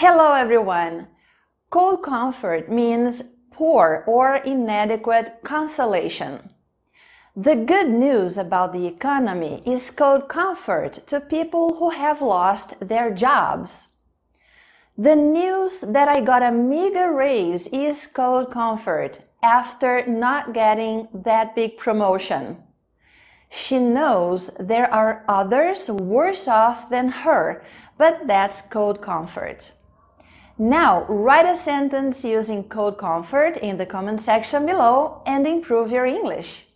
Hello everyone! Cold comfort means poor or inadequate consolation. The good news about the economy is cold comfort to people who have lost their jobs. The news that I got a meager raise is cold comfort after not getting that big promotion. She knows there are others worse off than her, but that's cold comfort. Now, write a sentence using Code Comfort in the comment section below and improve your English.